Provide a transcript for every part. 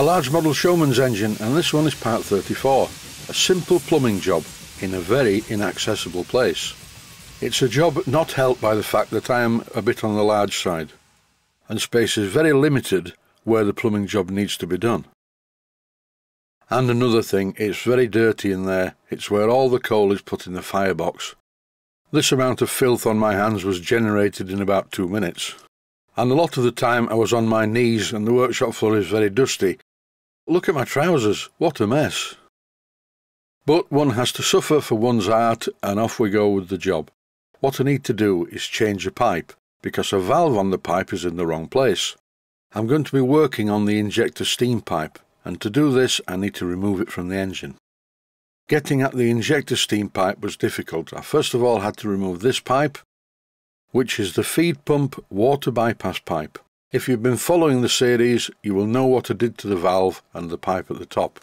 A large model showman's engine and this one is part 34, a simple plumbing job in a very inaccessible place. It's a job not helped by the fact that I am a bit on the large side and space is very limited where the plumbing job needs to be done. And another thing, it's very dirty in there. It's where all the coal is put in the firebox. This amount of filth on my hands was generated in about two minutes. And a lot of the time I was on my knees and the workshop floor is very dusty, Look at my trousers, what a mess. But one has to suffer for one's art, and off we go with the job. What I need to do is change a pipe, because a valve on the pipe is in the wrong place. I'm going to be working on the injector steam pipe, and to do this I need to remove it from the engine. Getting at the injector steam pipe was difficult. I first of all had to remove this pipe, which is the feed pump water bypass pipe. If you've been following the series, you will know what I did to the valve and the pipe at the top.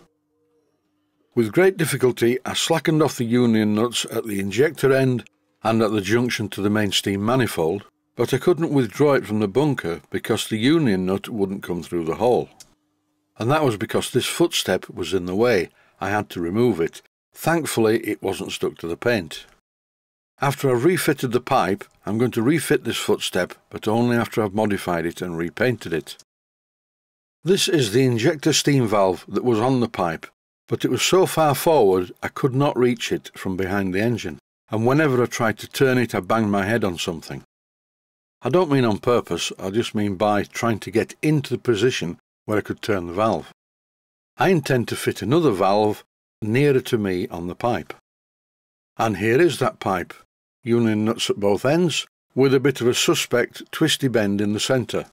With great difficulty, I slackened off the union nuts at the injector end and at the junction to the main steam manifold, but I couldn't withdraw it from the bunker because the union nut wouldn't come through the hole. And that was because this footstep was in the way, I had to remove it. Thankfully, it wasn't stuck to the paint. After I've refitted the pipe, I'm going to refit this footstep, but only after I've modified it and repainted it. This is the injector steam valve that was on the pipe, but it was so far forward I could not reach it from behind the engine, and whenever I tried to turn it I banged my head on something. I don't mean on purpose, I just mean by trying to get into the position where I could turn the valve. I intend to fit another valve nearer to me on the pipe. And here is that pipe union nuts at both ends, with a bit of a suspect twisty bend in the centre.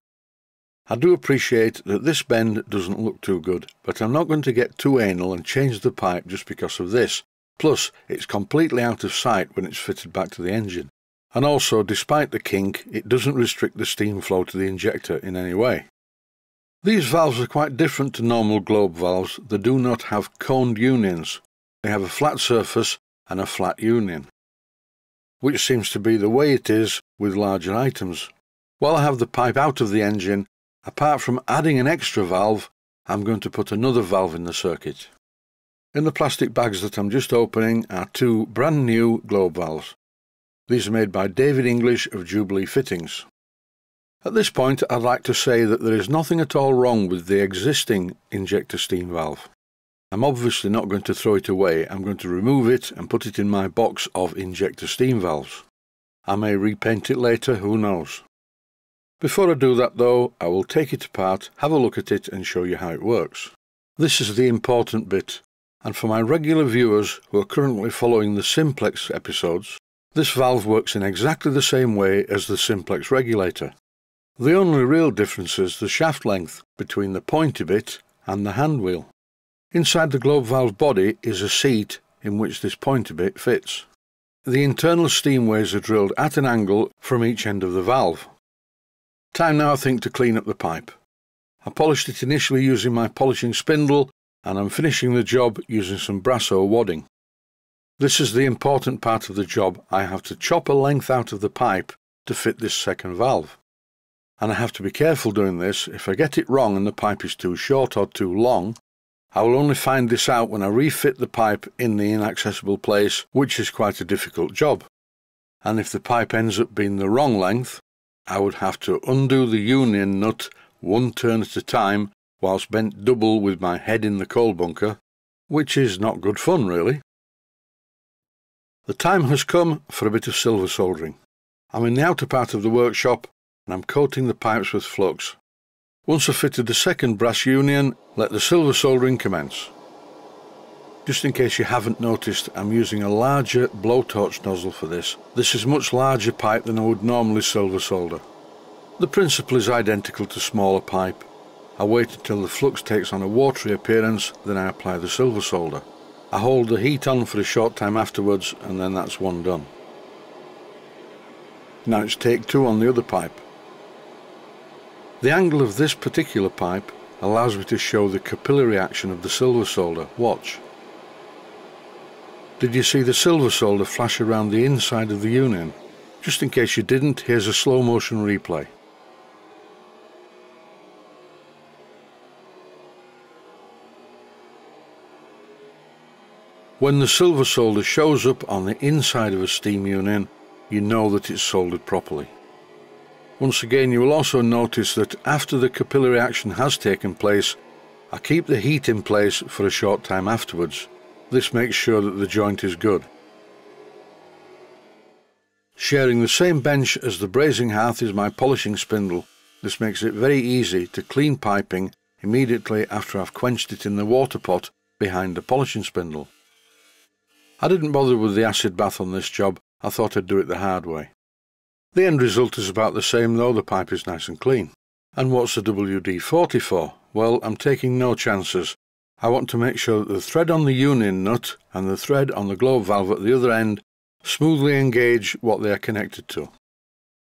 I do appreciate that this bend doesn't look too good, but I'm not going to get too anal and change the pipe just because of this. Plus, it's completely out of sight when it's fitted back to the engine. And also, despite the kink, it doesn't restrict the steam flow to the injector in any way. These valves are quite different to normal globe valves. They do not have coned unions. They have a flat surface and a flat union which seems to be the way it is with larger items. While I have the pipe out of the engine, apart from adding an extra valve, I'm going to put another valve in the circuit. In the plastic bags that I'm just opening are two brand new globe valves. These are made by David English of Jubilee Fittings. At this point, I'd like to say that there is nothing at all wrong with the existing injector steam valve. I'm obviously not going to throw it away, I'm going to remove it and put it in my box of injector steam valves. I may repaint it later, who knows. Before I do that though, I will take it apart, have a look at it and show you how it works. This is the important bit, and for my regular viewers who are currently following the Simplex episodes, this valve works in exactly the same way as the Simplex regulator. The only real difference is the shaft length between the pointy bit and the hand wheel. Inside the globe valve body is a seat in which this pointer bit fits. The internal steamways are drilled at an angle from each end of the valve. Time now I think to clean up the pipe. I polished it initially using my polishing spindle and I'm finishing the job using some Brasso wadding. This is the important part of the job. I have to chop a length out of the pipe to fit this second valve. And I have to be careful doing this. If I get it wrong and the pipe is too short or too long, I will only find this out when I refit the pipe in the inaccessible place, which is quite a difficult job. And if the pipe ends up being the wrong length, I would have to undo the union nut one turn at a time whilst bent double with my head in the coal bunker, which is not good fun really. The time has come for a bit of silver soldering. I'm in the outer part of the workshop and I'm coating the pipes with flux. Once I've fitted the second brass union, let the silver soldering commence. Just in case you haven't noticed, I'm using a larger blowtorch nozzle for this. This is much larger pipe than I would normally silver solder. The principle is identical to smaller pipe. I wait until the flux takes on a watery appearance, then I apply the silver solder. I hold the heat on for a short time afterwards and then that's one done. Now it's take two on the other pipe. The angle of this particular pipe allows me to show the capillary action of the silver solder, watch. Did you see the silver solder flash around the inside of the union? Just in case you didn't, here's a slow motion replay. When the silver solder shows up on the inside of a steam union, you know that it's soldered properly. Once again, you will also notice that after the capillary action has taken place, I keep the heat in place for a short time afterwards. This makes sure that the joint is good. Sharing the same bench as the brazing hearth is my polishing spindle. This makes it very easy to clean piping immediately after I've quenched it in the water pot behind the polishing spindle. I didn't bother with the acid bath on this job, I thought I'd do it the hard way. The end result is about the same though the pipe is nice and clean. And what's the WD-40 for? Well, I'm taking no chances. I want to make sure that the thread on the union nut and the thread on the globe valve at the other end smoothly engage what they are connected to.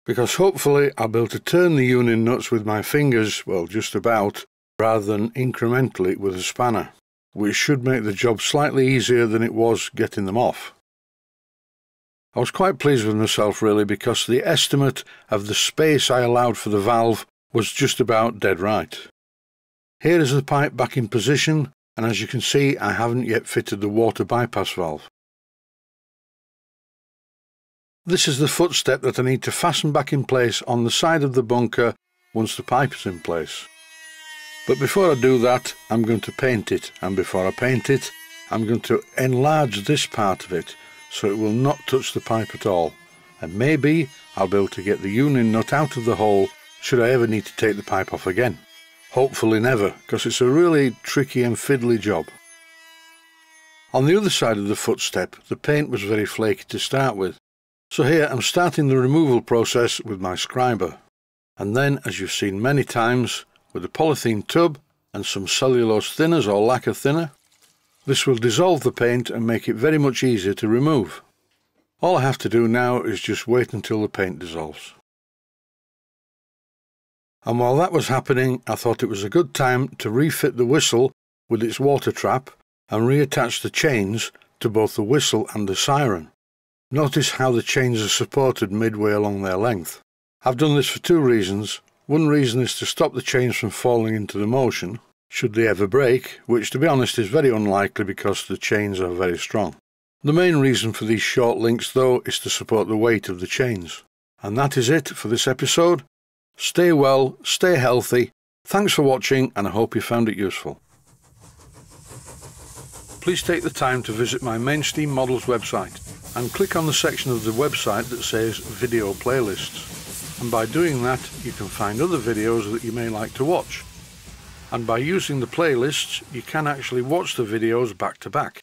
Because hopefully I'll be able to turn the union nuts with my fingers, well just about, rather than incrementally with a spanner, which should make the job slightly easier than it was getting them off. I was quite pleased with myself really because the estimate of the space I allowed for the valve was just about dead right. Here is the pipe back in position and as you can see I haven't yet fitted the water bypass valve. This is the footstep that I need to fasten back in place on the side of the bunker once the pipe is in place. But before I do that I'm going to paint it and before I paint it I'm going to enlarge this part of it so it will not touch the pipe at all and maybe I'll be able to get the union nut out of the hole should I ever need to take the pipe off again. Hopefully never, because it's a really tricky and fiddly job. On the other side of the footstep, the paint was very flaky to start with, so here I'm starting the removal process with my scriber. And then, as you've seen many times, with a polythene tub and some cellulose thinners or lacquer thinner, this will dissolve the paint and make it very much easier to remove. All I have to do now is just wait until the paint dissolves. And while that was happening, I thought it was a good time to refit the whistle with its water trap and reattach the chains to both the whistle and the siren. Notice how the chains are supported midway along their length. I've done this for two reasons. One reason is to stop the chains from falling into the motion, should they ever break, which to be honest is very unlikely because the chains are very strong. The main reason for these short links though is to support the weight of the chains. And that is it for this episode. Stay well, stay healthy. Thanks for watching and I hope you found it useful. Please take the time to visit my Mainsteam Models website and click on the section of the website that says Video Playlists. And by doing that, you can find other videos that you may like to watch and by using the playlists you can actually watch the videos back to back.